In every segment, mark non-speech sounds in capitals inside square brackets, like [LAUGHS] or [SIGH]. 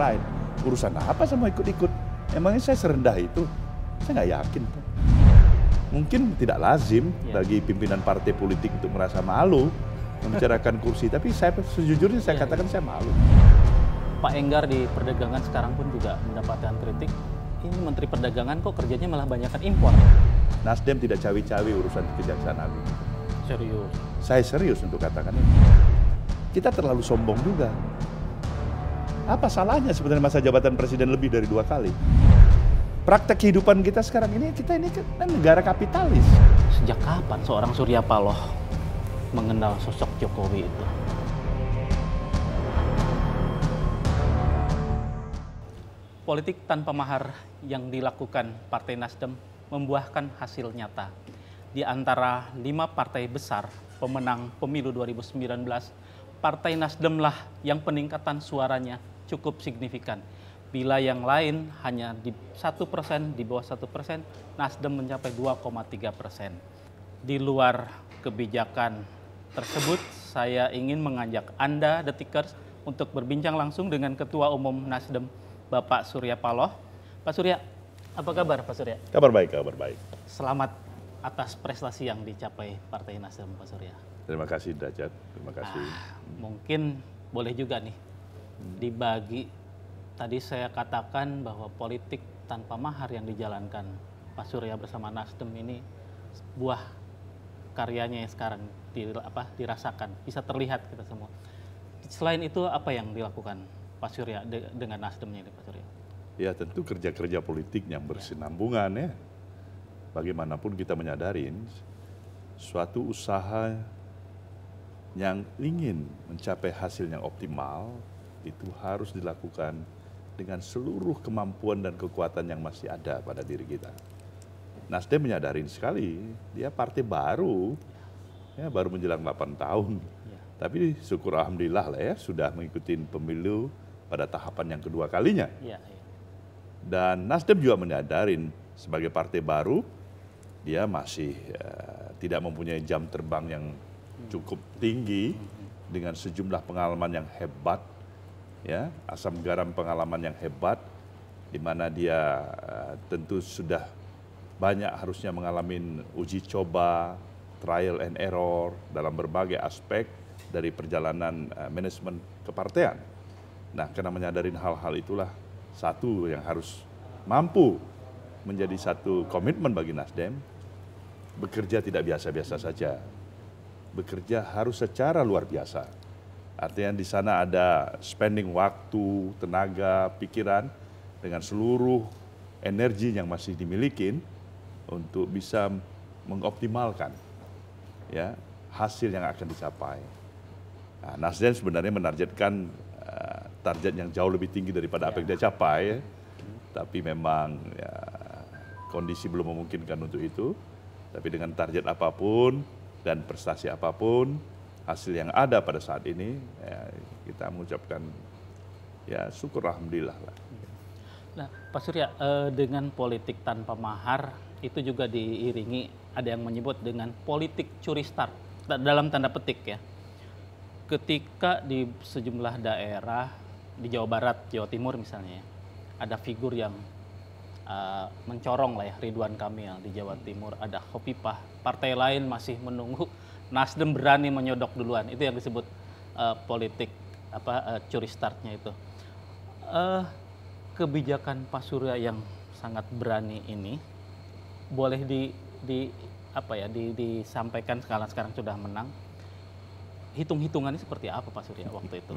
lain. Urusan apa sama ikut-ikut? Emangnya saya serendah itu? Saya nggak yakin. Tuh. Mungkin tidak lazim ya. bagi pimpinan partai politik untuk merasa malu membicarakan [LAUGHS] kursi, tapi saya sejujurnya saya ya, katakan ya. saya malu. Pak Enggar di perdagangan sekarang pun juga mendapatkan kritik. Ini Menteri Perdagangan kok kerjanya malah banyakkan impor. Nasdem tidak cawi-cawi urusan Kejaksaan Agung. Serius? Saya serius untuk katakan ini. Kita terlalu sombong juga. Apa salahnya sebenarnya masa jabatan presiden lebih dari dua kali? Praktek kehidupan kita sekarang ini, kita ini kan negara kapitalis. Sejak kapan seorang Surya Paloh mengenal sosok Jokowi itu? Politik tanpa mahar yang dilakukan Partai Nasdem membuahkan hasil nyata. Di antara lima partai besar pemenang pemilu 2019, Partai Nasdem lah yang peningkatan suaranya cukup signifikan. Bila yang lain hanya di satu persen, di bawah satu persen, Nasdem mencapai 2,3 persen. Di luar kebijakan tersebut, saya ingin mengajak Anda, Detikers, untuk berbincang langsung dengan Ketua Umum Nasdem, Bapak Surya Paloh. Pak Surya, apa kabar Pak Surya? Kabar baik, kabar baik. Selamat atas prestasi yang dicapai Partai Nasdem, Pak Surya. Terima kasih, Dajat. Terima kasih. Ah, mungkin boleh juga nih dibagi tadi saya katakan bahwa politik tanpa mahar yang dijalankan Pak Surya bersama Nasdem ini buah karyanya yang sekarang di, apa, dirasakan bisa terlihat kita semua. Selain itu apa yang dilakukan Pak Surya de, dengan Nasdemnya ini Pak Surya? Ya tentu kerja-kerja politik yang bersinambungan ya. Bagaimanapun kita menyadari suatu usaha yang ingin mencapai hasil yang optimal itu harus dilakukan dengan seluruh kemampuan dan kekuatan yang masih ada pada diri kita. Nasdem menyadarin sekali, dia partai baru, ya baru menjelang 8 tahun. Ya. Tapi syukur alhamdulillah lah ya sudah mengikuti pemilu pada tahapan yang kedua kalinya. Ya, ya. Dan Nasdem juga menyadarin sebagai partai baru, dia masih ya, tidak mempunyai jam terbang yang hmm. cukup tinggi hmm, hmm. dengan sejumlah pengalaman yang hebat ya asam garam pengalaman yang hebat di mana dia eh, tentu sudah banyak harusnya mengalami uji coba, trial and error dalam berbagai aspek dari perjalanan eh, manajemen kepartean. Nah, karena menyadari hal-hal itulah satu yang harus mampu menjadi satu komitmen bagi Nasdem, bekerja tidak biasa-biasa saja. Bekerja harus secara luar biasa Artinya di sana ada spending waktu, tenaga, pikiran dengan seluruh energi yang masih dimiliki untuk bisa mengoptimalkan ya hasil yang akan dicapai. Nah, Nasdem sebenarnya menargetkan uh, target yang jauh lebih tinggi daripada apa yang dia ya. capai, ya. Hmm. tapi memang ya, kondisi belum memungkinkan untuk itu. Tapi dengan target apapun dan prestasi apapun, hasil yang ada pada saat ini ya, kita mengucapkan ya syukur alhamdulillah lah. Nah, Pak Surya eh, dengan politik tanpa mahar itu juga diiringi ada yang menyebut dengan politik curi start dalam tanda petik ya. Ketika di sejumlah daerah di Jawa Barat, Jawa Timur misalnya, ada figur yang uh, mencorong lah ya Ridwan Kamil di Jawa hmm. Timur, ada Hopipah, partai lain masih menunggu Nasdem berani menyodok duluan. Itu yang disebut uh, politik apa uh, curi startnya itu. Uh, kebijakan Pak Surya yang sangat berani ini boleh di, di apa ya di, disampaikan sekarang sekarang sudah menang. Hitung-hitungannya seperti apa Pak Surya waktu itu?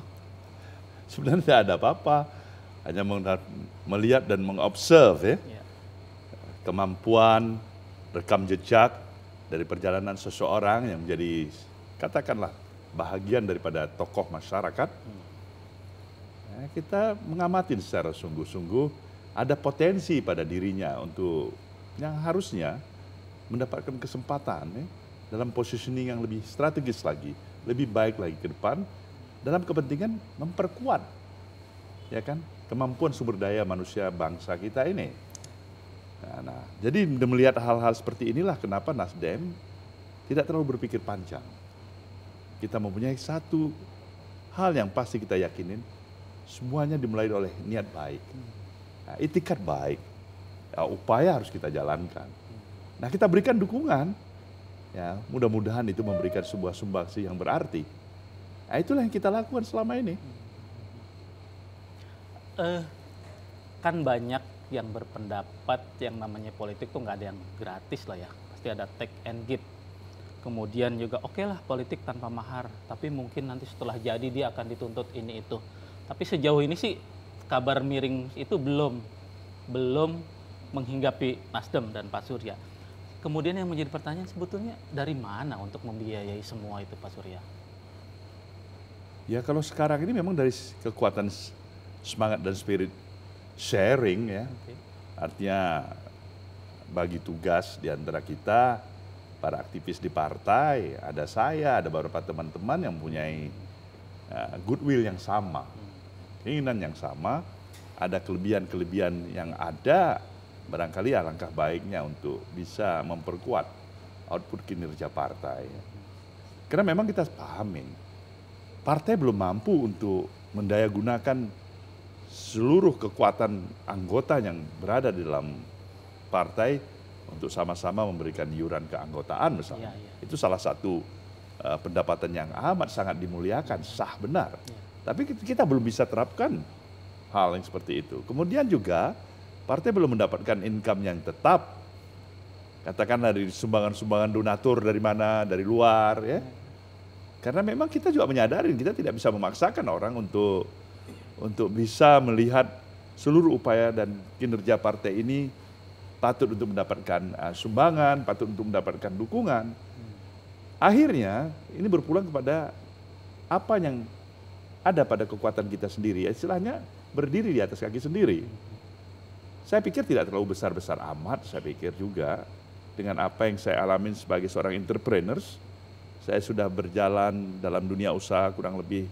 Sebenarnya tidak ada apa-apa, hanya melihat dan mengobserve ya. ya. Kemampuan rekam jejak dari perjalanan seseorang yang menjadi katakanlah bahagian daripada tokoh masyarakat, ya, kita mengamati secara sungguh-sungguh ada potensi pada dirinya untuk yang harusnya mendapatkan kesempatan ya, dalam positioning yang lebih strategis lagi, lebih baik lagi ke depan dalam kepentingan memperkuat ya kan kemampuan sumber daya manusia bangsa kita ini. Nah, nah jadi melihat hal-hal seperti inilah kenapa Nasdem tidak terlalu berpikir panjang. Kita mempunyai satu hal yang pasti kita yakinin, semuanya dimulai oleh niat baik, nah, itikat baik, ya, upaya harus kita jalankan. Nah, kita berikan dukungan, ya mudah-mudahan itu memberikan sebuah sumbangsi yang berarti. Nah, itulah yang kita lakukan selama ini. Uh, kan banyak yang berpendapat yang namanya politik tuh nggak ada yang gratis lah ya. Pasti ada take and give. Kemudian juga oke okay lah politik tanpa mahar, tapi mungkin nanti setelah jadi dia akan dituntut ini itu. Tapi sejauh ini sih kabar miring itu belum belum menghinggapi Nasdem dan Pak Surya. Kemudian yang menjadi pertanyaan sebetulnya dari mana untuk membiayai semua itu Pak Surya? Ya kalau sekarang ini memang dari kekuatan semangat dan spirit sharing ya. Okay. Artinya bagi tugas di antara kita para aktivis di partai, ada saya, ada beberapa teman-teman yang mempunyai uh, ya, goodwill yang sama, keinginan yang sama, ada kelebihan-kelebihan yang ada, barangkali alangkah ya baiknya untuk bisa memperkuat output kinerja partai. Karena memang kita pahamin, partai belum mampu untuk mendayagunakan seluruh kekuatan anggota yang berada di dalam partai untuk sama-sama memberikan iuran keanggotaan misalnya. Ya, ya. Itu salah satu uh, pendapatan yang amat sangat dimuliakan, sah benar. Ya. Tapi kita belum bisa terapkan hal yang seperti itu. Kemudian juga partai belum mendapatkan income yang tetap. Katakanlah dari sumbangan-sumbangan donatur dari mana, dari luar ya. Iya. Karena memang kita juga menyadari kita tidak bisa memaksakan orang untuk untuk bisa melihat seluruh upaya dan kinerja partai ini patut untuk mendapatkan uh, sumbangan, patut untuk mendapatkan dukungan. Akhirnya ini berpulang kepada apa yang ada pada kekuatan kita sendiri. Ya, istilahnya berdiri di atas kaki sendiri. Saya pikir tidak terlalu besar-besar amat, saya pikir juga dengan apa yang saya alamin sebagai seorang entrepreneur, Saya sudah berjalan dalam dunia usaha kurang lebih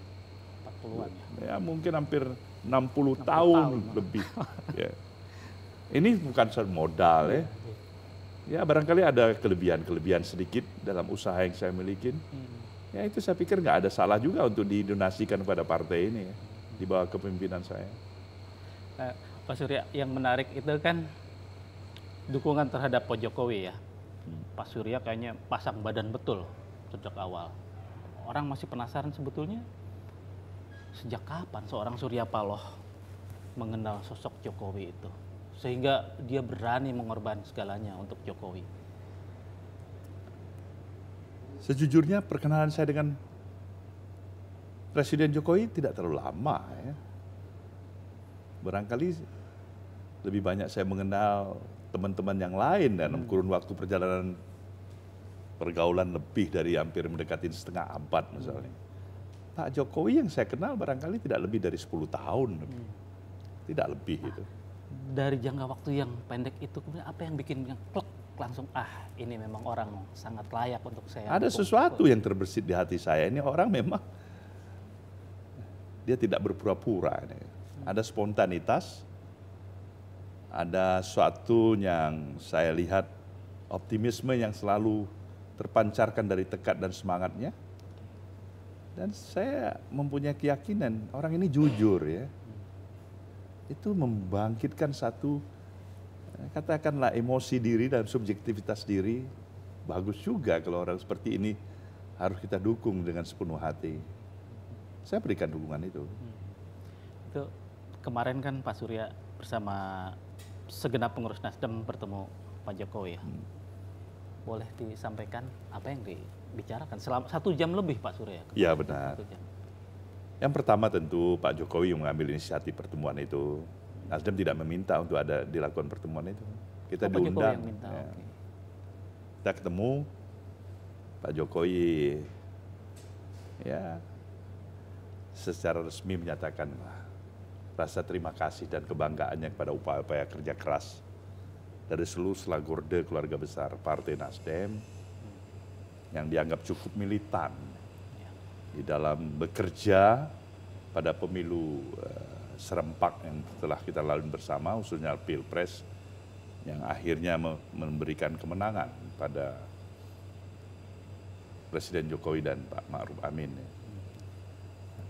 60-an. Ya, mungkin hampir 60, 60 tahun, tahun lebih. [LAUGHS] ya. Ini bukan soal modal ya. Ya, barangkali ada kelebihan-kelebihan sedikit dalam usaha yang saya miliki. Hmm. Ya, itu saya pikir nggak ada salah juga untuk didonasikan kepada partai ini ya, di bawah kepemimpinan saya. Nah, Pak Surya, yang menarik itu kan dukungan terhadap Pak Jokowi ya. Hmm. Pak Surya kayaknya pasang badan betul sejak awal. Orang masih penasaran sebetulnya sejak kapan seorang Surya Paloh mengenal sosok Jokowi itu sehingga dia berani mengorbankan segalanya untuk Jokowi. Sejujurnya perkenalan saya dengan Presiden Jokowi tidak terlalu lama ya. Barangkali lebih banyak saya mengenal teman-teman yang lain dan hmm. kurun waktu perjalanan pergaulan lebih dari hampir mendekati setengah abad misalnya. Hmm Pak Jokowi yang saya kenal barangkali tidak lebih dari 10 tahun. Hmm. Tidak lebih itu. Dari jangka waktu yang pendek itu kemudian apa yang bikin yang klok langsung ah ini memang orang sangat layak untuk saya. Ada sesuatu yang terbersit di hati saya. Ini orang memang dia tidak berpura-pura. Hmm. Ada spontanitas, ada suatu yang saya lihat optimisme yang selalu terpancarkan dari tekad dan semangatnya dan saya mempunyai keyakinan orang ini jujur ya. Itu membangkitkan satu eh, katakanlah emosi diri dan subjektivitas diri bagus juga kalau orang seperti ini harus kita dukung dengan sepenuh hati. Saya berikan dukungan itu. Itu kemarin kan Pak Surya bersama segenap pengurus Nasdem bertemu Pak Jokowi ya. Hmm. Boleh disampaikan apa yang di bicarakan selama satu jam lebih Pak Surya. Iya benar. Yang pertama tentu Pak Jokowi yang mengambil inisiatif pertemuan itu. Nasdem tidak meminta untuk ada dilakukan pertemuan itu. Kita oh, diundang. Pak minta. Ya. Okay. Kita ketemu Pak Jokowi ya secara resmi menyatakan rasa terima kasih dan kebanggaannya kepada upaya-upaya kerja keras dari seluruh selagorde keluarga besar Partai Nasdem yang dianggap cukup militan di dalam bekerja pada pemilu eh, serempak yang telah kita lalui bersama, usulnya Pilpres yang akhirnya memberikan kemenangan pada Presiden Jokowi dan Pak Ma'ruf Amin.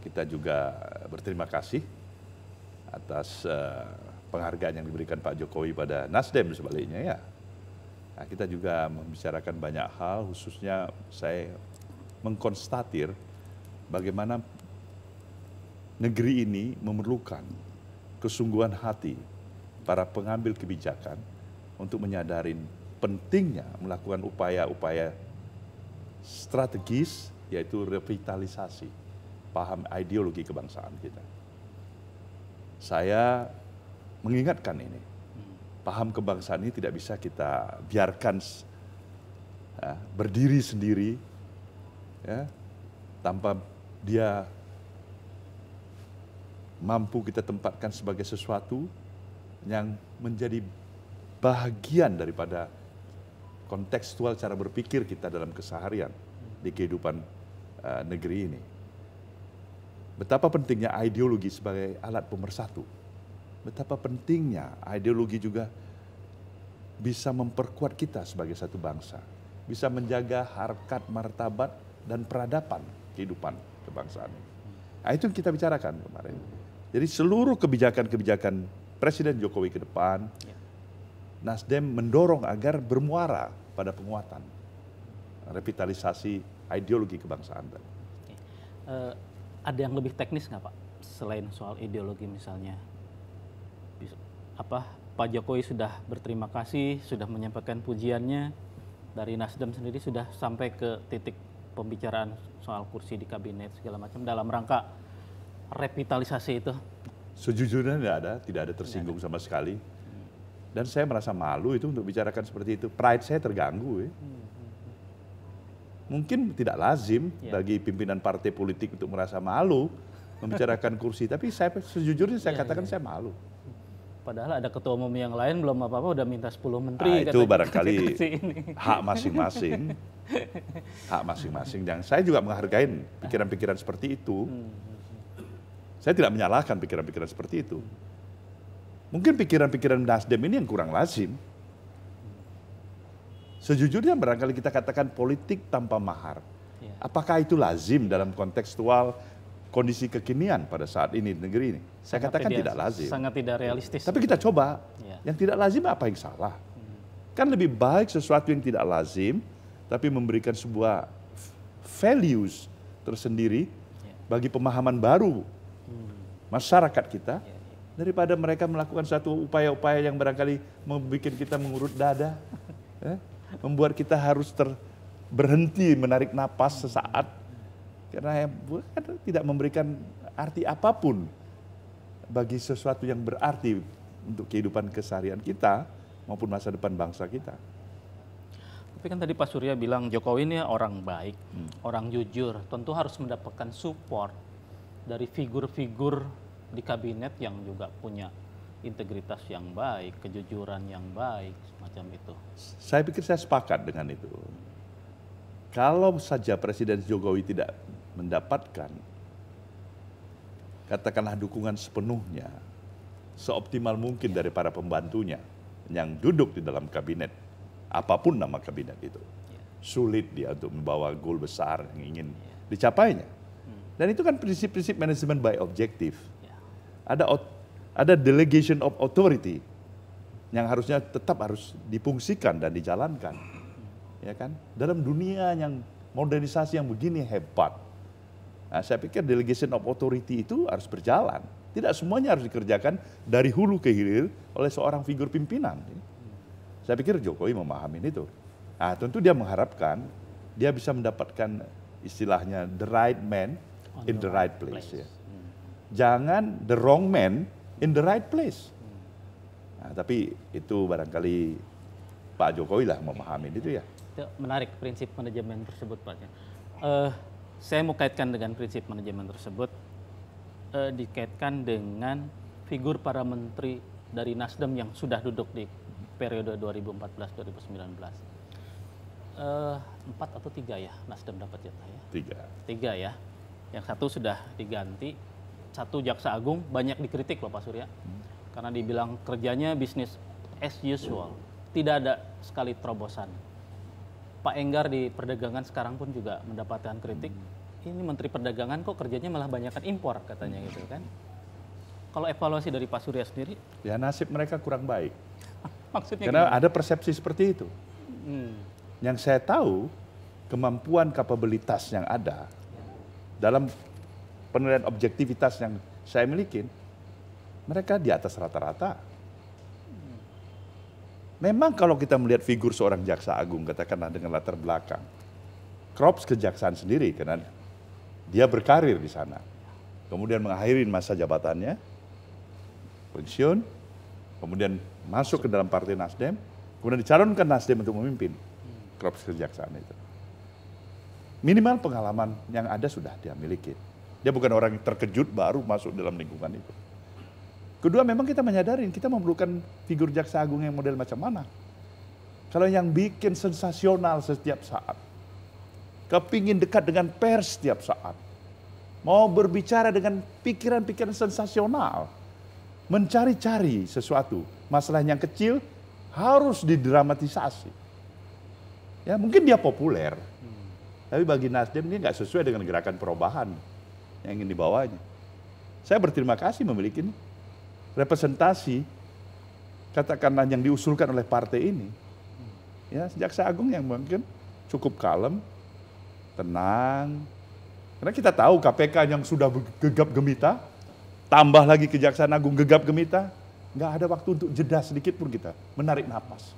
Kita juga berterima kasih atas eh, penghargaan yang diberikan Pak Jokowi pada Nasdem sebaliknya ya. Nah, kita juga membicarakan banyak hal, khususnya saya mengkonstatir bagaimana negeri ini memerlukan kesungguhan hati para pengambil kebijakan untuk menyadari pentingnya melakukan upaya-upaya strategis yaitu revitalisasi paham ideologi kebangsaan kita. Saya mengingatkan ini paham kebangsaan ini tidak bisa kita biarkan ya, berdiri sendiri ya, tanpa dia mampu kita tempatkan sebagai sesuatu yang menjadi bagian daripada kontekstual cara berpikir kita dalam keseharian di kehidupan uh, negeri ini. Betapa pentingnya ideologi sebagai alat pemersatu betapa pentingnya ideologi juga bisa memperkuat kita sebagai satu bangsa, bisa menjaga harkat martabat dan peradaban kehidupan kebangsaan. Nah, itu yang kita bicarakan kemarin. Jadi seluruh kebijakan-kebijakan Presiden Jokowi ke depan, ya. Nasdem mendorong agar bermuara pada penguatan revitalisasi ideologi kebangsaan. Ya. Eh, ada yang lebih teknis nggak Pak selain soal ideologi misalnya apa Pak Jokowi sudah berterima kasih, sudah menyampaikan pujiannya. Dari Nasdem sendiri sudah sampai ke titik pembicaraan soal kursi di kabinet segala macam dalam rangka revitalisasi itu. Sejujurnya tidak ada, tidak ada tersinggung tidak ada. sama sekali. Dan saya merasa malu itu untuk bicarakan seperti itu. Pride saya terganggu. Ya. Hmm, hmm, hmm. Mungkin tidak lazim ya. bagi pimpinan partai politik untuk merasa malu membicarakan kursi, tapi saya sejujurnya saya ya, katakan ya. saya malu. Padahal ada ketua umum yang lain belum apa-apa udah minta 10 menteri. Nah, itu barangkali [LAUGHS] hak masing-masing. hak masing-masing. yang saya juga menghargai pikiran-pikiran seperti itu. Hmm. Saya tidak menyalahkan pikiran-pikiran seperti itu. Mungkin pikiran-pikiran Nasdem ini yang kurang lazim. Sejujurnya barangkali kita katakan politik tanpa mahar. Iya. Apakah itu lazim dalam kontekstual kondisi kekinian pada saat ini di negeri ini. Sangat saya katakan tidak, tidak lazim. Sangat tidak realistis. Tapi kita coba. Ya. Yang tidak lazim apa yang salah? Hmm. Kan lebih baik sesuatu yang tidak lazim tapi memberikan sebuah values tersendiri iya. bagi pemahaman baru hmm. masyarakat kita iya, iya. daripada mereka melakukan satu upaya-upaya yang barangkali membuat kita mengurut dada, [LAUGHS] eh? membuat kita harus ter berhenti menarik napas sesaat karena tidak memberikan arti apapun bagi sesuatu yang berarti untuk kehidupan keseharian kita maupun masa depan bangsa kita. Tapi kan tadi Pak Surya bilang Jokowi ini orang baik, hmm. orang jujur, tentu harus mendapatkan support dari figur-figur di kabinet yang juga punya integritas yang baik, kejujuran yang baik, semacam itu. Saya pikir saya sepakat dengan itu. Kalau saja Presiden Jokowi tidak mendapatkan katakanlah dukungan sepenuhnya seoptimal mungkin ya. dari para pembantunya yang duduk di dalam kabinet apapun nama kabinet itu ya. sulit dia untuk membawa goal besar yang ingin ya. dicapainya hmm. dan itu kan prinsip-prinsip manajemen by objektif ada ada delegation of authority yang harusnya tetap harus dipungsikan dan dijalankan hmm. ya kan dalam dunia yang modernisasi yang begini hebat Nah, saya pikir delegation of authority itu harus berjalan. Tidak semuanya harus dikerjakan dari hulu ke hilir oleh seorang figur pimpinan. Saya pikir Jokowi memahami itu. Nah, tentu dia mengharapkan dia bisa mendapatkan istilahnya the right man in the, right place. Ya. Jangan the wrong man in the right place. Nah, tapi itu barangkali Pak Jokowi lah memahami itu ya. menarik prinsip manajemen tersebut Pak. Uh, saya mau kaitkan dengan prinsip manajemen tersebut eh, dikaitkan dengan figur para menteri dari Nasdem yang sudah duduk di periode 2014-2019. Eh, empat atau tiga ya Nasdem dapat jatah ya? Tiga. Tiga ya. Yang satu sudah diganti. Satu Jaksa Agung banyak dikritik loh Pak Surya. Hmm. Karena dibilang kerjanya bisnis as usual. Tidak ada sekali terobosan Pak Enggar di perdagangan sekarang pun juga mendapatkan kritik. Hmm. Ini Menteri Perdagangan kok kerjanya malah banyakkan impor katanya hmm. gitu kan. Kalau evaluasi dari Pak Surya sendiri? Ya nasib mereka kurang baik. [LAUGHS] Maksudnya Karena gimana? ada persepsi seperti itu. Hmm. Yang saya tahu kemampuan kapabilitas yang ada dalam penilaian objektivitas yang saya miliki, mereka di atas rata-rata Memang kalau kita melihat figur seorang jaksa agung, katakanlah dengan latar belakang, Krops kejaksaan sendiri karena dia berkarir di sana. Kemudian mengakhiri masa jabatannya, pensiun, kemudian masuk ke dalam partai Nasdem, kemudian dicalonkan Nasdem untuk memimpin Krops kejaksaan itu. Minimal pengalaman yang ada sudah dia miliki. Dia bukan orang yang terkejut baru masuk dalam lingkungan itu. Kedua memang kita menyadari kita memerlukan figur jaksa agung yang model macam mana. Kalau yang bikin sensasional setiap saat. Kepingin dekat dengan pers setiap saat. Mau berbicara dengan pikiran-pikiran sensasional. Mencari-cari sesuatu. Masalah yang kecil harus didramatisasi. Ya mungkin dia populer. Tapi bagi Nasdem ini nggak sesuai dengan gerakan perubahan yang ingin dibawanya. Saya berterima kasih memiliki ini representasi katakanlah yang diusulkan oleh partai ini. Ya, Jaksa Agung yang mungkin cukup kalem, tenang. Karena kita tahu KPK yang sudah gegap gemita, tambah lagi Kejaksaan Agung gegap gemita, nggak ada waktu untuk jeda sedikit pun kita menarik nafas.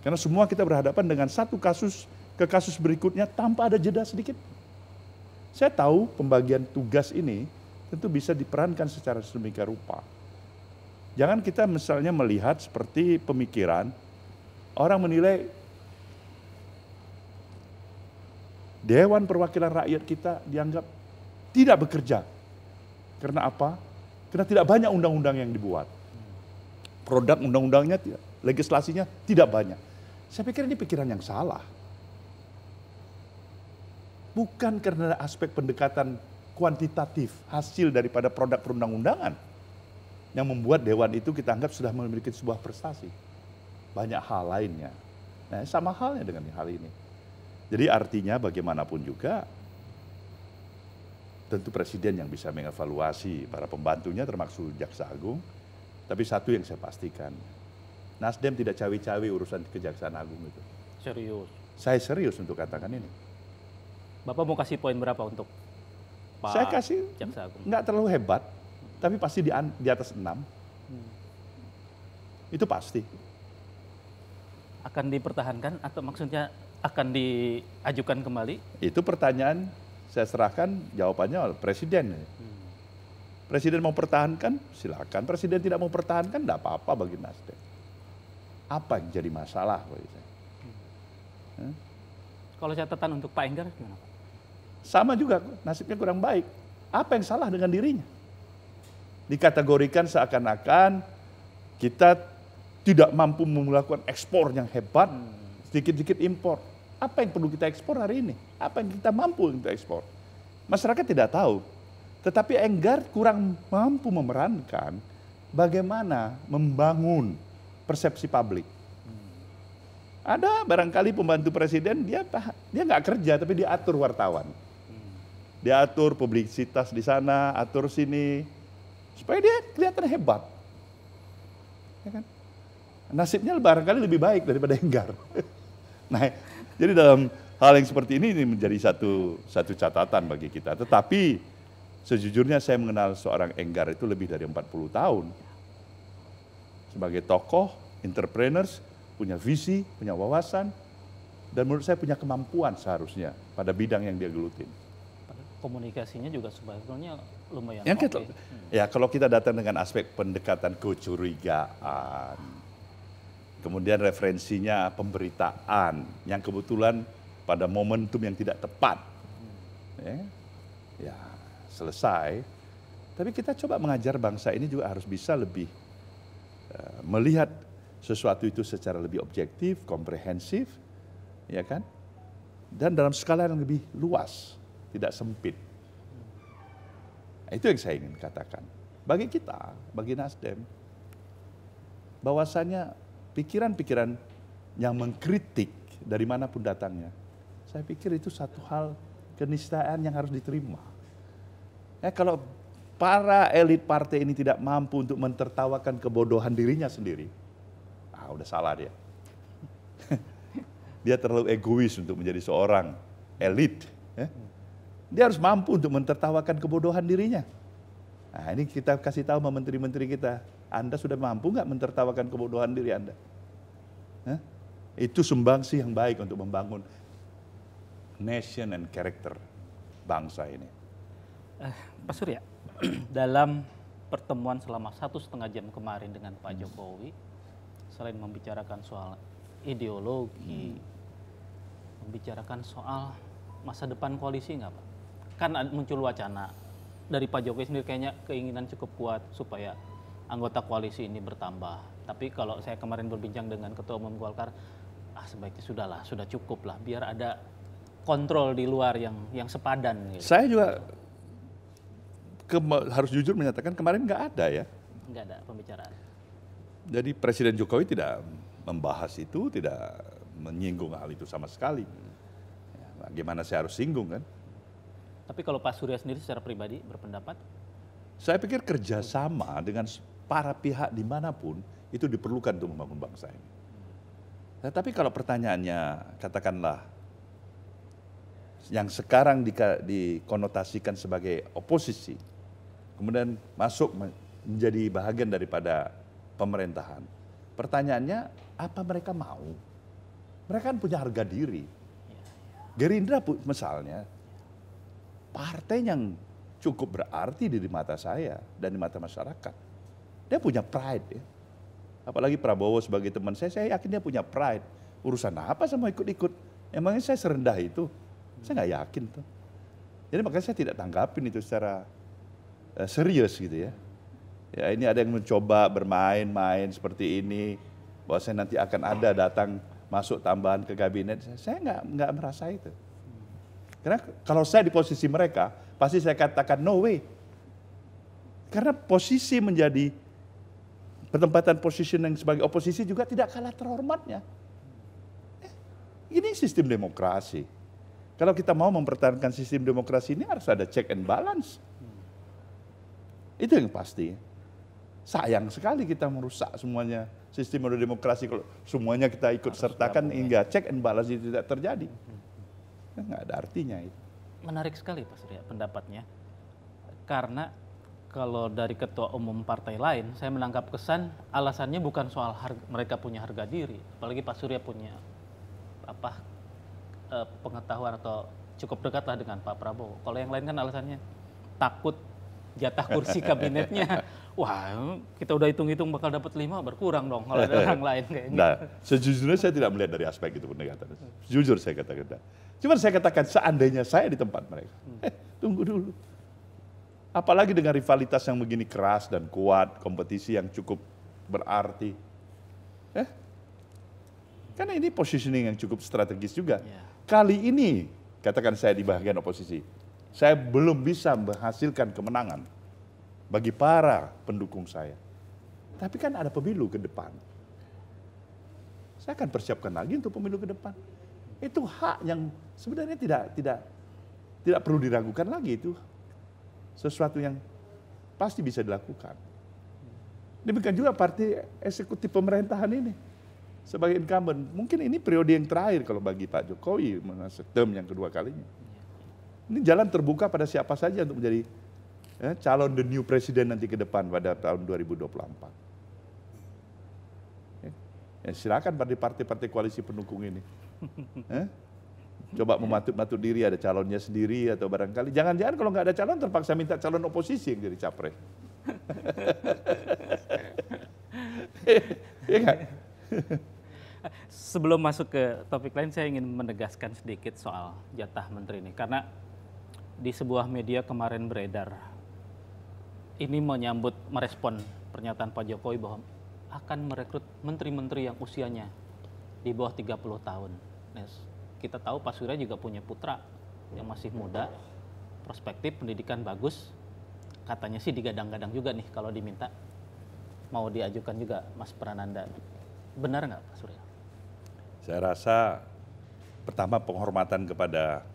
Karena semua kita berhadapan dengan satu kasus ke kasus berikutnya tanpa ada jeda sedikit. Saya tahu pembagian tugas ini tentu bisa diperankan secara sedemikian rupa. Jangan kita misalnya melihat seperti pemikiran orang menilai Dewan Perwakilan Rakyat kita dianggap tidak bekerja. Karena apa? Karena tidak banyak undang-undang yang dibuat. Produk undang-undangnya, legislasinya tidak banyak. Saya pikir ini pikiran yang salah. Bukan karena aspek pendekatan kuantitatif hasil daripada produk perundang-undangan yang membuat dewan itu kita anggap sudah memiliki sebuah prestasi. Banyak hal lainnya. Nah, sama halnya dengan hal ini. Jadi artinya bagaimanapun juga tentu presiden yang bisa mengevaluasi para pembantunya termasuk jaksa agung. Tapi satu yang saya pastikan, Nasdem tidak cawe-cawe urusan kejaksaan agung itu. Serius. Saya serius untuk katakan ini. Bapak mau kasih poin berapa untuk Pak Saya kasih jaksa agung? Nggak terlalu hebat, tapi pasti di, di atas enam. Hmm. Itu pasti. Akan dipertahankan atau maksudnya akan diajukan kembali? Itu pertanyaan saya serahkan jawabannya oleh presiden. Hmm. Presiden mau pertahankan, silakan. Presiden tidak mau pertahankan, tidak apa-apa bagi Nasdem. Apa yang jadi masalah bagi saya? Hmm. Hmm? Kalau catatan untuk Pak Enggar gimana Sama juga, nasibnya kurang baik. Apa yang salah dengan dirinya? dikategorikan seakan-akan kita tidak mampu melakukan ekspor yang hebat, hmm. sedikit-sedikit impor. Apa yang perlu kita ekspor hari ini? Apa yang kita mampu untuk ekspor? Masyarakat tidak tahu. Tetapi Enggar kurang mampu memerankan bagaimana membangun persepsi publik. Hmm. Ada barangkali pembantu presiden dia dia nggak kerja tapi diatur wartawan. Hmm. diatur publisitas di sana, atur sini, supaya dia kelihatan hebat. Ya kan? Nasibnya barangkali lebih baik daripada Enggar. [LAUGHS] nah, jadi dalam hal yang seperti ini, ini menjadi satu satu catatan bagi kita. Tetapi sejujurnya saya mengenal seorang Enggar itu lebih dari 40 tahun. Sebagai tokoh, entrepreneurs, punya visi, punya wawasan, dan menurut saya punya kemampuan seharusnya pada bidang yang dia gelutin. Komunikasinya juga sebetulnya lumayan. Yang kita, okay. ya kalau kita datang dengan aspek pendekatan kecurigaan, kemudian referensinya pemberitaan yang kebetulan pada momentum yang tidak tepat, ya, ya selesai. Tapi kita coba mengajar bangsa ini juga harus bisa lebih uh, melihat sesuatu itu secara lebih objektif, komprehensif, ya kan? Dan dalam skala yang lebih luas, tidak sempit. Nah, itu yang saya ingin katakan. Bagi kita, bagi Nasdem, bahwasanya pikiran-pikiran yang mengkritik dari manapun datangnya, saya pikir itu satu hal kenistaan yang harus diterima. Ya, kalau para elit partai ini tidak mampu untuk mentertawakan kebodohan dirinya sendiri, ah udah salah dia. [LAUGHS] dia terlalu egois untuk menjadi seorang elit. Ya. Dia harus mampu untuk mentertawakan kebodohan dirinya. Nah, ini kita kasih tahu sama menteri-menteri kita. Anda sudah mampu nggak mentertawakan kebodohan diri Anda? Hah? Itu sumbangsi yang baik untuk membangun nation and character bangsa ini. Eh, Pak Surya, [CLEARS THROAT] dalam pertemuan selama satu setengah jam kemarin dengan Pak hmm. Jokowi, selain membicarakan soal ideologi, hmm. membicarakan soal masa depan koalisi nggak Pak? kan muncul wacana dari Pak Jokowi sendiri kayaknya keinginan cukup kuat supaya anggota koalisi ini bertambah. Tapi kalau saya kemarin berbincang dengan Ketua Umum Golkar, ah sebaiknya sudahlah, sudah cukup lah, biar ada kontrol di luar yang yang sepadan. Gitu. Saya juga harus jujur menyatakan kemarin nggak ada ya. Nggak ada pembicaraan. Jadi Presiden Jokowi tidak membahas itu, tidak menyinggung hal itu sama sekali. Ya, bagaimana saya harus singgung kan? Tapi kalau Pak Surya sendiri secara pribadi berpendapat? Saya pikir kerjasama dengan para pihak dimanapun itu diperlukan untuk membangun bangsa ini. Nah, tapi kalau pertanyaannya katakanlah yang sekarang dikonotasikan sebagai oposisi, kemudian masuk menjadi bahagian daripada pemerintahan. Pertanyaannya, apa mereka mau? Mereka kan punya harga diri. Iya, iya. Gerindra misalnya, partai yang cukup berarti di mata saya dan di mata masyarakat. Dia punya pride ya. Apalagi Prabowo sebagai teman saya, saya yakin dia punya pride. Urusan apa sama ikut-ikut? Emangnya saya serendah itu? Saya nggak yakin tuh. Jadi makanya saya tidak tanggapin itu secara uh, serius gitu ya. Ya ini ada yang mencoba bermain-main seperti ini. Bahwa saya nanti akan ada datang masuk tambahan ke kabinet. Saya nggak nggak merasa itu. Karena kalau saya di posisi mereka, pasti saya katakan no way. Karena posisi menjadi penempatan yang sebagai oposisi juga tidak kalah terhormatnya. Eh, ini sistem demokrasi. Kalau kita mau mempertahankan sistem demokrasi ini harus ada check and balance. Itu yang pasti. Sayang sekali kita merusak semuanya sistem demokrasi kalau semuanya kita ikut sertakan hingga ya. check and balance itu tidak terjadi nggak ada artinya itu. Menarik sekali Pak Surya pendapatnya, karena kalau dari ketua umum partai lain, saya menangkap kesan alasannya bukan soal harga, mereka punya harga diri, apalagi Pak Surya punya apa eh, pengetahuan atau cukup dekatlah dengan Pak Prabowo. Kalau yang lain kan alasannya takut jatah kursi [LAUGHS] kabinetnya. Wah, kita udah hitung-hitung bakal dapat lima, berkurang dong kalau ada [LAUGHS] orang lain kayaknya. Gitu. Nah, sejujurnya saya tidak melihat dari aspek itu pendekatan. Jujur saya katakan. cuma saya katakan seandainya saya di tempat mereka, hmm. eh, tunggu dulu. Apalagi dengan rivalitas yang begini keras dan kuat, kompetisi yang cukup berarti. Eh, karena ini positioning yang cukup strategis juga. Iya. Kali ini, katakan saya di bagian oposisi, saya belum bisa menghasilkan kemenangan bagi para pendukung saya. Tapi kan ada pemilu ke depan. Saya akan persiapkan lagi untuk pemilu ke depan. Itu hak yang sebenarnya tidak tidak tidak perlu diragukan lagi itu sesuatu yang pasti bisa dilakukan. Demikian juga partai eksekutif pemerintahan ini sebagai incumbent. Mungkin ini periode yang terakhir kalau bagi Pak Jokowi, term yang kedua kalinya ini jalan terbuka pada siapa saja untuk menjadi ya, calon the new president nanti ke depan pada tahun 2024. Ya, ya, silakan pada partai-partai koalisi pendukung ini. [LAUGHS] Ya, coba mematut-matut diri ada calonnya sendiri atau barangkali jangan-jangan kalau nggak ada calon terpaksa minta calon oposisi yang jadi capres. [LAUGHS] ya kan? Sebelum masuk ke topik lain, saya ingin menegaskan sedikit soal jatah menteri ini. Karena di sebuah media kemarin beredar. Ini menyambut merespon pernyataan Pak Jokowi bahwa akan merekrut menteri-menteri yang usianya di bawah 30 tahun. Nes, nah, kita tahu Pak Surya juga punya putra yang masih muda, prospektif, pendidikan bagus. Katanya sih digadang-gadang juga nih kalau diminta mau diajukan juga Mas Prananda. Benar nggak Pak Surya? Saya rasa pertama penghormatan kepada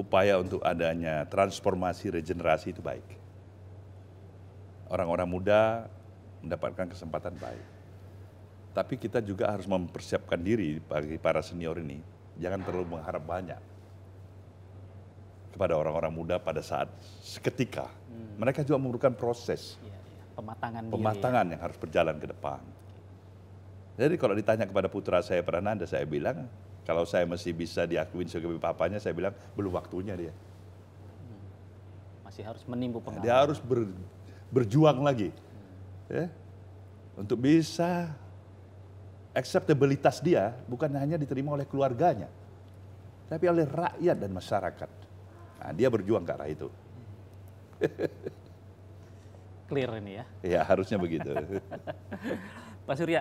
upaya untuk adanya transformasi regenerasi itu baik. Orang-orang muda mendapatkan kesempatan baik. Tapi kita juga harus mempersiapkan diri bagi para senior ini. Jangan terlalu mengharap banyak kepada orang-orang muda pada saat seketika. Hmm. Mereka juga memerlukan proses. Iya, iya. Pematangan, pematangan ya. yang harus berjalan ke depan. Jadi kalau ditanya kepada putra saya pernah anda saya bilang kalau saya masih bisa diakui sebagai papanya, saya bilang belum waktunya dia. Hmm. Masih harus menimbu pengalaman. Dia harus ber, berjuang lagi. Hmm. Ya, untuk bisa acceptabilitas dia bukan hanya diterima oleh keluarganya, tapi oleh rakyat dan masyarakat. Nah, dia berjuang ke arah itu. [LAUGHS] Clear ini ya? Ya, harusnya begitu. [LAUGHS] Pak Surya,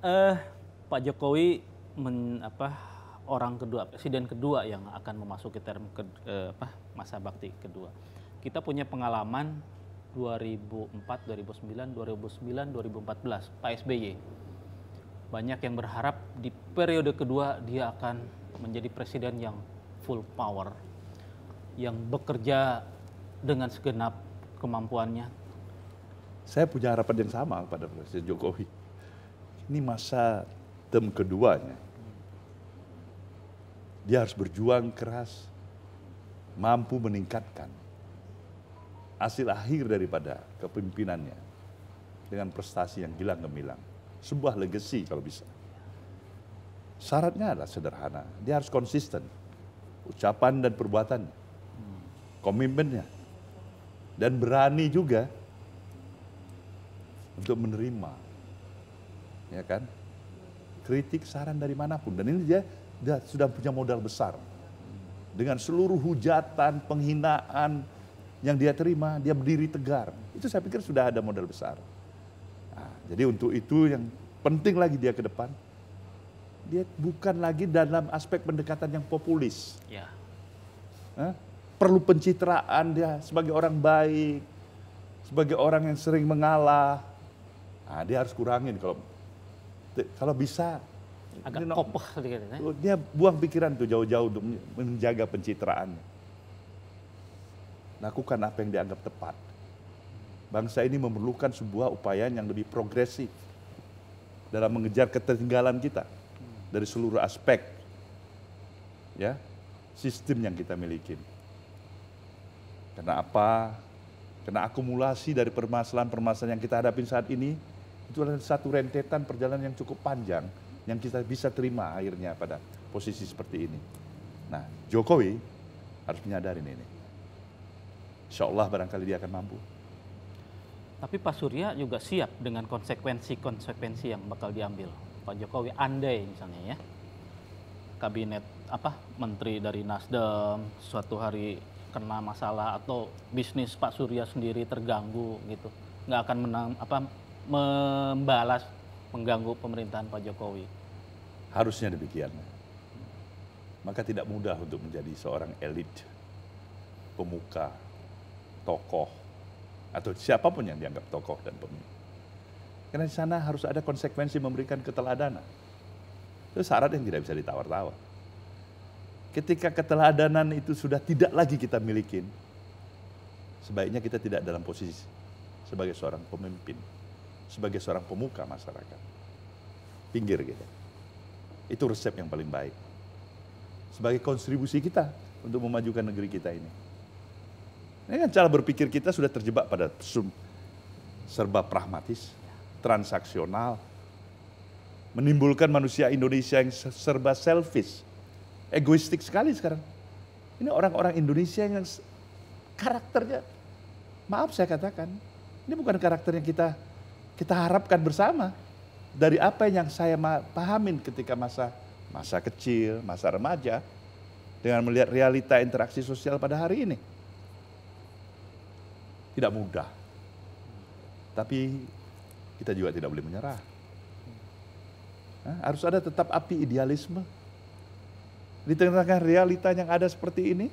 eh, Pak Jokowi men, apa orang kedua presiden kedua yang akan memasuki term ke, eh, apa masa bakti kedua. Kita punya pengalaman 2004, 2009, 2009, 2014 Pak SBY. Banyak yang berharap di periode kedua dia akan menjadi presiden yang full power yang bekerja dengan segenap kemampuannya? Saya punya harapan yang sama pada Presiden Jokowi. Ini masa sistem keduanya. Dia harus berjuang keras, mampu meningkatkan hasil akhir daripada kepemimpinannya dengan prestasi yang hilang gemilang. Sebuah legasi kalau bisa. Syaratnya adalah sederhana, dia harus konsisten ucapan dan perbuatan, komitmennya, dan berani juga untuk menerima, ya kan? kritik, saran dari manapun. Dan ini dia, dia sudah punya modal besar. Dengan seluruh hujatan, penghinaan yang dia terima, dia berdiri tegar. Itu saya pikir sudah ada modal besar. Nah, jadi untuk itu yang penting lagi dia ke depan, dia bukan lagi dalam aspek pendekatan yang populis. Ya. Nah, Perlu pencitraan dia sebagai orang baik, sebagai orang yang sering mengalah. Nah, dia harus kurangin kalau kalau bisa agak ini, kokoh ya. Dia buang pikiran tuh jauh-jauh untuk menjaga pencitraan. Lakukan apa yang dianggap tepat. Bangsa ini memerlukan sebuah upaya yang lebih progresif dalam mengejar ketertinggalan kita dari seluruh aspek ya sistem yang kita miliki. Karena apa? Karena akumulasi dari permasalahan-permasalahan yang kita hadapi saat ini itu adalah satu rentetan perjalanan yang cukup panjang yang kita bisa terima akhirnya pada posisi seperti ini. Nah, Jokowi harus menyadari ini. Insya Allah barangkali dia akan mampu. Tapi Pak Surya juga siap dengan konsekuensi-konsekuensi yang bakal diambil. Pak Jokowi andai misalnya ya, kabinet apa menteri dari Nasdem suatu hari kena masalah atau bisnis Pak Surya sendiri terganggu gitu, nggak akan menang apa membalas mengganggu pemerintahan Pak Jokowi. Harusnya demikian. Maka tidak mudah untuk menjadi seorang elit, pemuka, tokoh, atau siapapun yang dianggap tokoh dan pemimpin. Karena di sana harus ada konsekuensi memberikan keteladanan. Itu syarat yang tidak bisa ditawar-tawar. Ketika keteladanan itu sudah tidak lagi kita milikin, sebaiknya kita tidak dalam posisi sebagai seorang pemimpin sebagai seorang pemuka masyarakat. Pinggir gitu Itu resep yang paling baik. Sebagai kontribusi kita untuk memajukan negeri kita ini. Ini kan cara berpikir kita sudah terjebak pada serba pragmatis, transaksional, menimbulkan manusia Indonesia yang serba selfish, egoistik sekali sekarang. Ini orang-orang Indonesia yang karakternya, maaf saya katakan, ini bukan karakter yang kita kita harapkan bersama dari apa yang saya pahamin ketika masa masa kecil, masa remaja dengan melihat realita interaksi sosial pada hari ini. Tidak mudah. Tapi kita juga tidak boleh menyerah. Nah, harus ada tetap api idealisme. Di tengah-tengah realita yang ada seperti ini,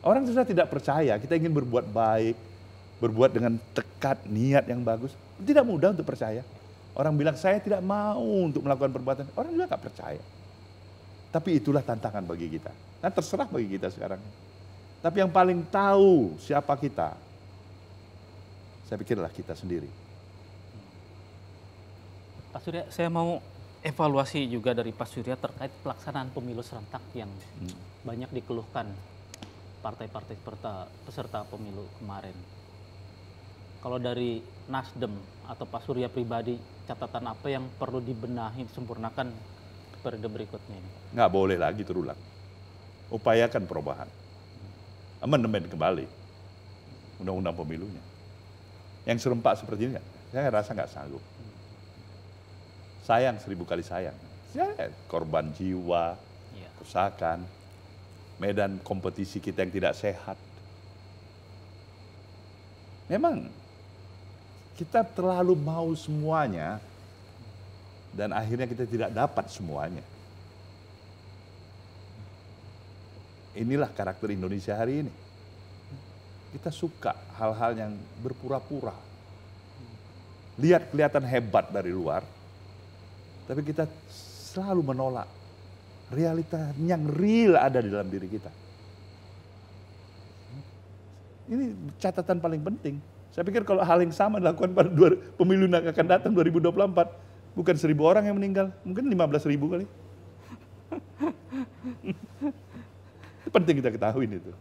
orang sudah tidak percaya, kita ingin berbuat baik, berbuat dengan tekad niat yang bagus tidak mudah untuk percaya orang bilang saya tidak mau untuk melakukan perbuatan orang juga nggak percaya tapi itulah tantangan bagi kita nah terserah bagi kita sekarang tapi yang paling tahu siapa kita saya pikirlah kita sendiri Pak Surya saya mau evaluasi juga dari Pak Surya terkait pelaksanaan pemilu serentak yang hmm. banyak dikeluhkan partai-partai peserta pemilu kemarin kalau dari Nasdem atau Pak Surya pribadi catatan apa yang perlu dibenahi sempurnakan periode berikutnya ini? Nggak boleh lagi terulang. Upayakan perubahan. Amandemen kembali undang-undang pemilunya. Yang serempak seperti ini, saya rasa nggak sanggup. Sayang seribu kali sayang. Ya, korban jiwa, iya. kerusakan, medan kompetisi kita yang tidak sehat. Memang kita terlalu mau semuanya dan akhirnya kita tidak dapat semuanya. Inilah karakter Indonesia hari ini. Kita suka hal-hal yang berpura-pura. Lihat kelihatan hebat dari luar, tapi kita selalu menolak realita yang real ada di dalam diri kita. Ini catatan paling penting. Saya pikir kalau hal yang sama dilakukan pada dua, pemilu yang akan datang 2024, bukan seribu orang yang meninggal, mungkin 15 ribu kali. itu penting kita ketahui itu.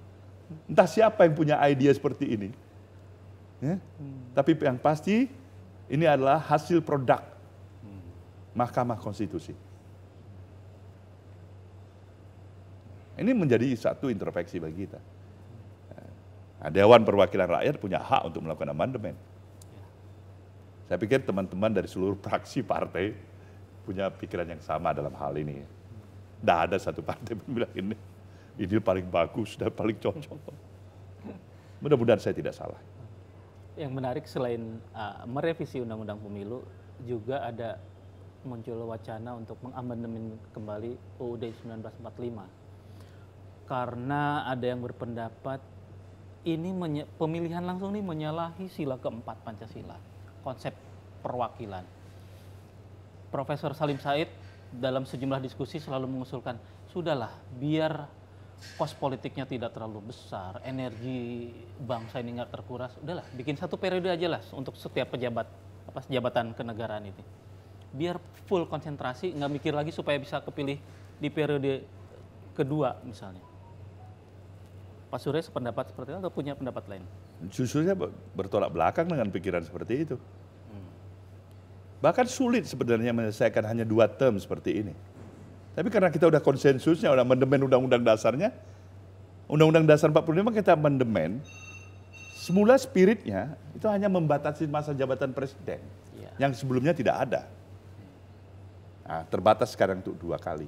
Entah siapa yang punya ide seperti ini. Ya? Hmm. Tapi yang pasti ini adalah hasil produk Mahkamah Konstitusi. Ini menjadi satu introspeksi bagi kita. Nah, Dewan Perwakilan Rakyat punya hak untuk melakukan amandemen. Saya pikir teman-teman dari seluruh fraksi partai punya pikiran yang sama dalam hal ini. Tidak ada satu partai pun bilang ini, ini paling bagus dan paling cocok. Mudah-mudahan saya tidak salah. Yang menarik selain uh, merevisi Undang-Undang Pemilu, juga ada muncul wacana untuk mengamandemen kembali UUD 1945. Karena ada yang berpendapat ini pemilihan langsung ini menyalahi sila keempat Pancasila, konsep perwakilan. Profesor Salim Said dalam sejumlah diskusi selalu mengusulkan, sudahlah biar kos politiknya tidak terlalu besar, energi bangsa ini nggak terkuras, udahlah bikin satu periode aja lah untuk setiap pejabat apa jabatan kenegaraan ini. Biar full konsentrasi, nggak mikir lagi supaya bisa kepilih di periode kedua misalnya Pak Surya sependapat seperti itu atau punya pendapat lain? Justru bertolak belakang dengan pikiran seperti itu. Hmm. Bahkan sulit sebenarnya menyelesaikan hanya dua term seperti ini. Tapi karena kita udah konsensusnya, udah mendemen undang-undang dasarnya, undang-undang dasar 45 kita mendemen, semula spiritnya itu hanya membatasi masa jabatan presiden ya. yang sebelumnya tidak ada. Nah, terbatas sekarang untuk dua kali.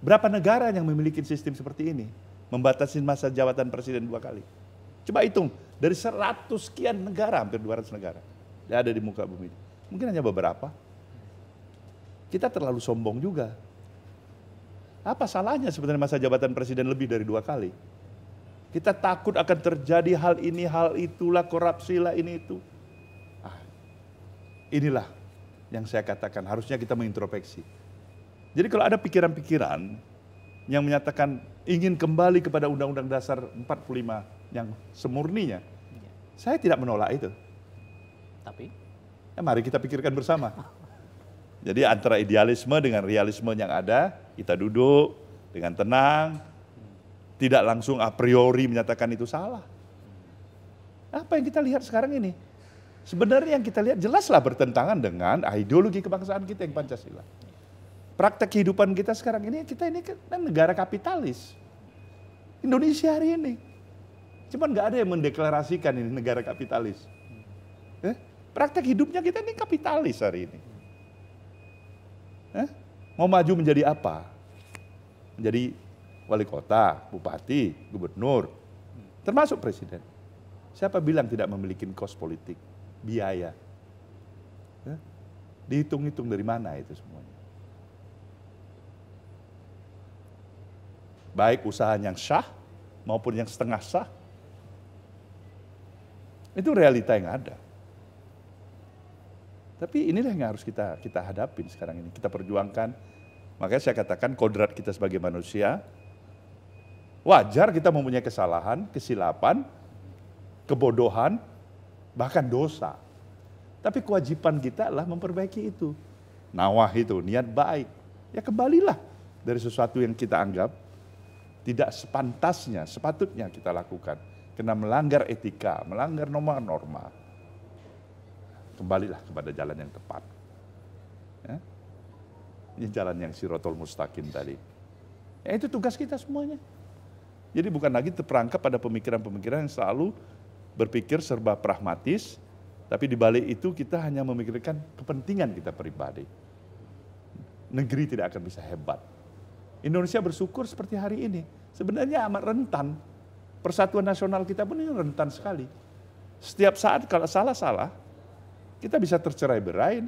Berapa negara yang memiliki sistem seperti ini? membatasi masa jabatan presiden dua kali. Coba hitung, dari seratus sekian negara, hampir dua ratus negara, yang ada di muka bumi ini. Mungkin hanya beberapa. Kita terlalu sombong juga. Apa salahnya sebenarnya masa jabatan presiden lebih dari dua kali? Kita takut akan terjadi hal ini, hal itulah, korupsi lah ini itu. Ah, inilah yang saya katakan, harusnya kita mengintrospeksi. Jadi kalau ada pikiran-pikiran yang menyatakan ingin kembali kepada Undang-Undang Dasar 45 yang semurninya, iya. saya tidak menolak itu. Tapi? Ya, mari kita pikirkan bersama. Jadi antara idealisme dengan realisme yang ada, kita duduk dengan tenang, tidak langsung a priori menyatakan itu salah. Apa yang kita lihat sekarang ini? Sebenarnya yang kita lihat jelaslah bertentangan dengan ideologi kebangsaan kita yang Pancasila praktek kehidupan kita sekarang ini kita ini kan negara kapitalis. Indonesia hari ini. Cuman nggak ada yang mendeklarasikan ini negara kapitalis. Eh? Praktek hidupnya kita ini kapitalis hari ini. Eh? Mau maju menjadi apa? Menjadi wali kota, bupati, gubernur, termasuk presiden. Siapa bilang tidak memiliki kos politik, biaya? Eh? Dihitung-hitung dari mana itu semua? Baik usaha yang sah maupun yang setengah sah. Itu realita yang ada. Tapi inilah yang harus kita kita hadapin sekarang ini, kita perjuangkan. Makanya saya katakan kodrat kita sebagai manusia wajar kita mempunyai kesalahan, kesilapan, kebodohan, bahkan dosa. Tapi kewajiban kita adalah memperbaiki itu. Nawah itu, niat baik. Ya kembalilah dari sesuatu yang kita anggap tidak sepantasnya, sepatutnya kita lakukan. kena melanggar etika, melanggar norma-norma. Kembalilah kepada jalan yang tepat. Ya. Ini jalan yang sirotol mustaqim tadi. Ya, itu tugas kita semuanya. Jadi bukan lagi terperangkap pada pemikiran-pemikiran yang selalu berpikir serba pragmatis, tapi di balik itu kita hanya memikirkan kepentingan kita pribadi. Negeri tidak akan bisa hebat Indonesia bersyukur seperti hari ini. Sebenarnya amat rentan. Persatuan nasional kita pun ini rentan sekali. Setiap saat kalau salah-salah, kita bisa tercerai berai.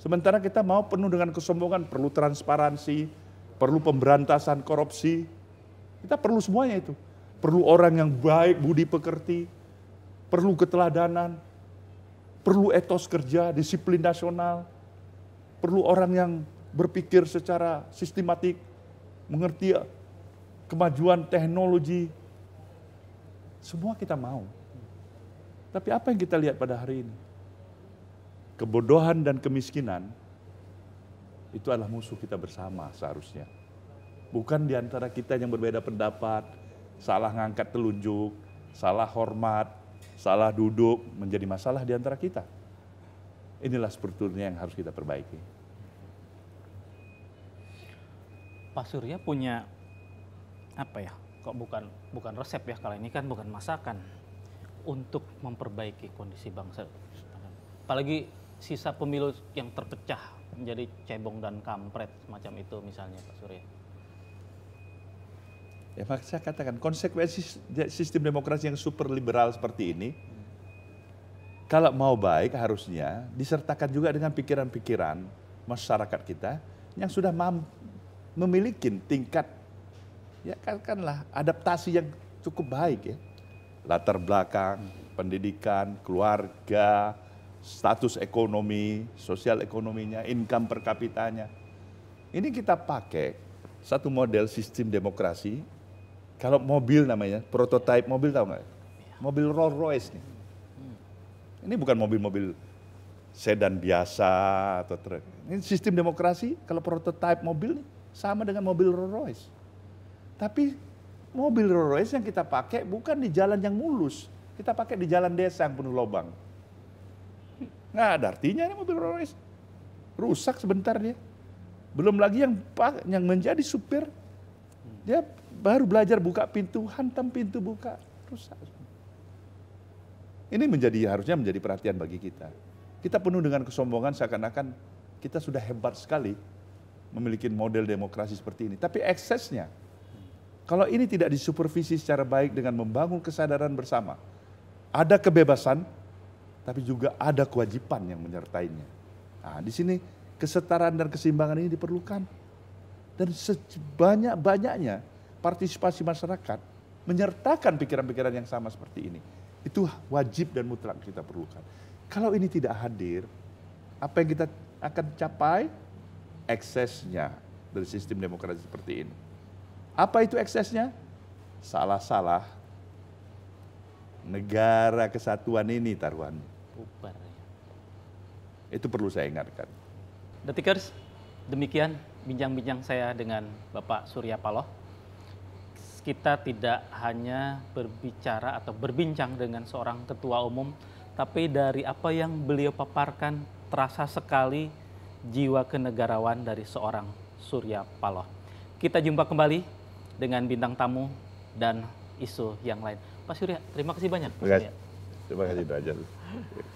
Sementara kita mau penuh dengan kesombongan, perlu transparansi, perlu pemberantasan korupsi. Kita perlu semuanya itu. Perlu orang yang baik, budi pekerti, perlu keteladanan, perlu etos kerja, disiplin nasional, perlu orang yang berpikir secara sistematik, mengerti kemajuan teknologi. Semua kita mau. Tapi apa yang kita lihat pada hari ini? Kebodohan dan kemiskinan itu adalah musuh kita bersama seharusnya. Bukan di antara kita yang berbeda pendapat, salah ngangkat telunjuk, salah hormat, salah duduk menjadi masalah di antara kita. Inilah sebetulnya yang harus kita perbaiki. Pak Surya punya apa ya? Kok bukan bukan resep ya kalau ini kan bukan masakan untuk memperbaiki kondisi bangsa. Apalagi sisa pemilu yang terpecah menjadi cebong dan kampret semacam itu misalnya Pak Surya. Ya Pak, saya katakan konsekuensi sistem demokrasi yang super liberal seperti ini, kalau mau baik harusnya disertakan juga dengan pikiran-pikiran masyarakat kita yang sudah mampu memiliki tingkat ya katakanlah adaptasi yang cukup baik ya. Latar belakang, pendidikan, keluarga, status ekonomi, sosial ekonominya, income per kapitanya. Ini kita pakai satu model sistem demokrasi. Kalau mobil namanya, prototipe mobil tahu nggak? Mobil Rolls Royce nih. Ini bukan mobil-mobil sedan biasa atau truk. Ini sistem demokrasi kalau prototipe mobil nih sama dengan mobil Rolls Royce. Tapi mobil Rolls Royce yang kita pakai bukan di jalan yang mulus. Kita pakai di jalan desa yang penuh lubang. Nggak ada artinya ini mobil Rolls Royce. Rusak sebentar dia. Belum lagi yang yang menjadi supir. Dia baru belajar buka pintu, hantam pintu buka. Rusak. Ini menjadi harusnya menjadi perhatian bagi kita. Kita penuh dengan kesombongan seakan-akan kita sudah hebat sekali memiliki model demokrasi seperti ini. Tapi eksesnya, kalau ini tidak disupervisi secara baik dengan membangun kesadaran bersama, ada kebebasan, tapi juga ada kewajiban yang menyertainya. Nah, di sini kesetaraan dan keseimbangan ini diperlukan. Dan sebanyak-banyaknya partisipasi masyarakat menyertakan pikiran-pikiran yang sama seperti ini. Itu wajib dan mutlak kita perlukan. Kalau ini tidak hadir, apa yang kita akan capai eksesnya dari sistem demokrasi seperti ini. Apa itu eksesnya? Salah-salah negara kesatuan ini taruhan Bubar. Ya. Itu perlu saya ingatkan. Detikers, demikian bincang-bincang saya dengan Bapak Surya Paloh. Kita tidak hanya berbicara atau berbincang dengan seorang ketua umum, tapi dari apa yang beliau paparkan terasa sekali jiwa kenegarawan dari seorang Surya Paloh. Kita jumpa kembali dengan bintang tamu dan isu yang lain. Pak Surya, terima kasih banyak. Terima kasih, terima kasih Derajat.